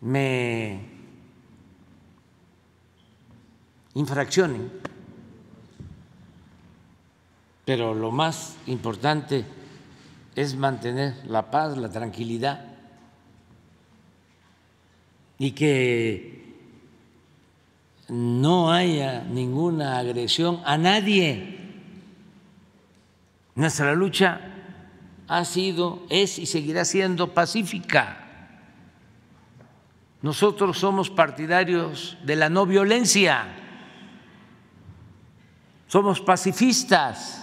me infraccionen. Pero lo más importante es mantener la paz, la tranquilidad y que no haya ninguna agresión a nadie. Nuestra lucha ha sido, es y seguirá siendo pacífica. Nosotros somos partidarios de la no violencia, somos pacifistas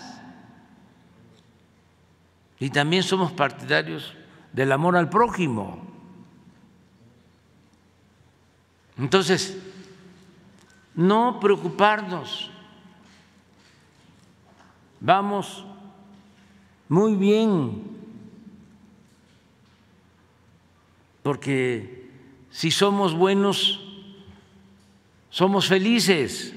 y también somos partidarios del amor al prójimo. Entonces, no preocuparnos, vamos muy bien, porque si somos buenos, somos felices.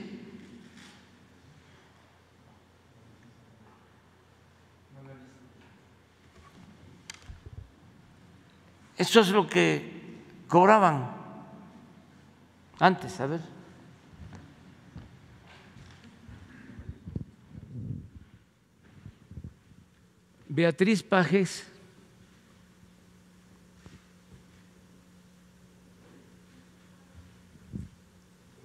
Eso es lo que cobraban antes, a ver. Beatriz Pajes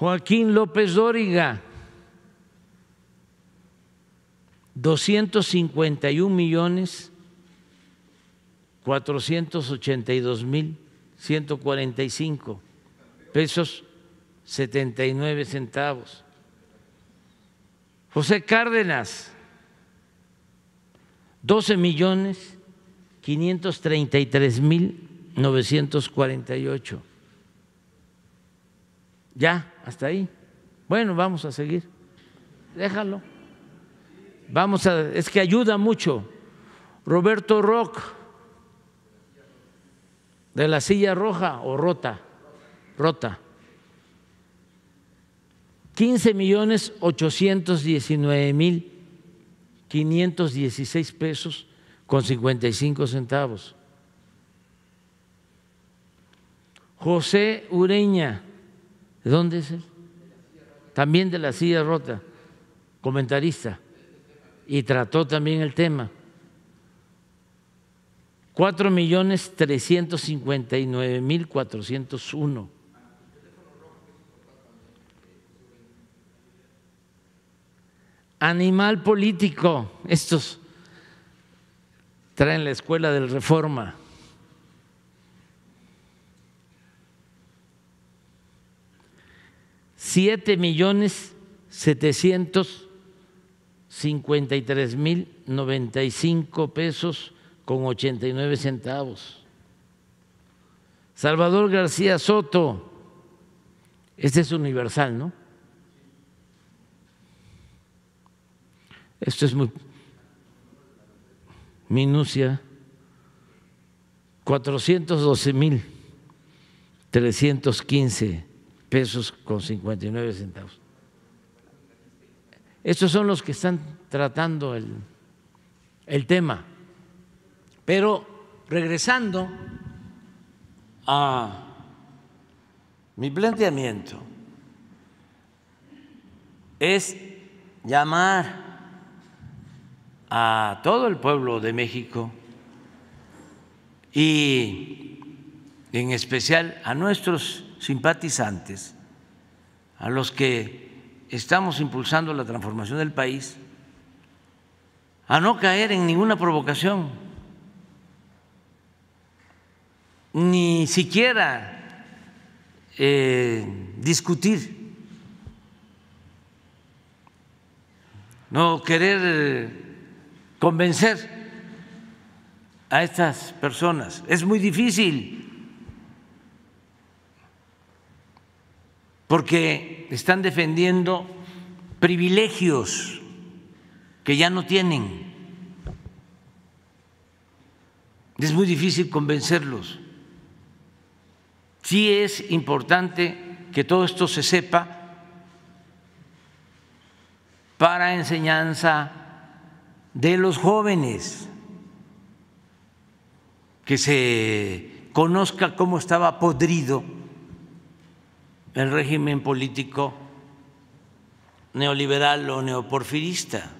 Joaquín López Dóriga, 251 millones cuatrocientos ochenta y dos mil ciento cuarenta y cinco pesos setenta y nueve centavos. José Cárdenas, doce millones quinientos treinta y tres mil novecientos 948. Ya, hasta ahí. Bueno, vamos a seguir. Déjalo. Vamos a, es que ayuda mucho. Roberto Rock, de la silla roja o rota, rota. 15 millones 819 mil 516 pesos con 55 centavos. José Ureña, ¿De dónde es él? También de la silla rota, comentarista. Y trató también el tema. Cuatro millones mil Animal político, estos traen la escuela del reforma. siete millones setecientos cincuenta y tres mil noventa y cinco pesos con ochenta y nueve centavos. Salvador García Soto, este es universal, ¿no? Esto es muy minucia. cuatrocientos doce mil trescientos quince pesos con 59 centavos. Estos son los que están tratando el, el tema. Pero regresando a mi planteamiento, es llamar a todo el pueblo de México y en especial a nuestros simpatizantes, a los que estamos impulsando la transformación del país, a no caer en ninguna provocación, ni siquiera eh, discutir, no querer convencer a estas personas. Es muy difícil porque están defendiendo privilegios que ya no tienen. Es muy difícil convencerlos. Sí es importante que todo esto se sepa para enseñanza de los jóvenes, que se conozca cómo estaba podrido el régimen político neoliberal o neoporfirista.